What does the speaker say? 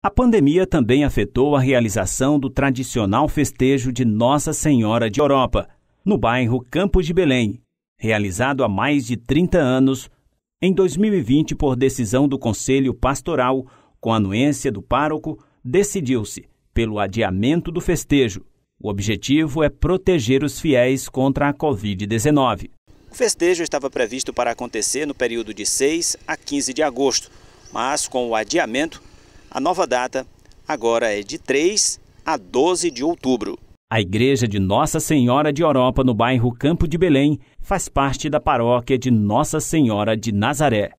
A pandemia também afetou a realização do tradicional festejo de Nossa Senhora de Europa, no bairro Campos de Belém, realizado há mais de 30 anos, em 2020, por decisão do Conselho Pastoral, com anuência do pároco, decidiu-se pelo adiamento do festejo. O objetivo é proteger os fiéis contra a Covid-19. O festejo estava previsto para acontecer no período de 6 a 15 de agosto, mas com o adiamento, a nova data agora é de 3 a 12 de outubro. A Igreja de Nossa Senhora de Europa, no bairro Campo de Belém, faz parte da paróquia de Nossa Senhora de Nazaré.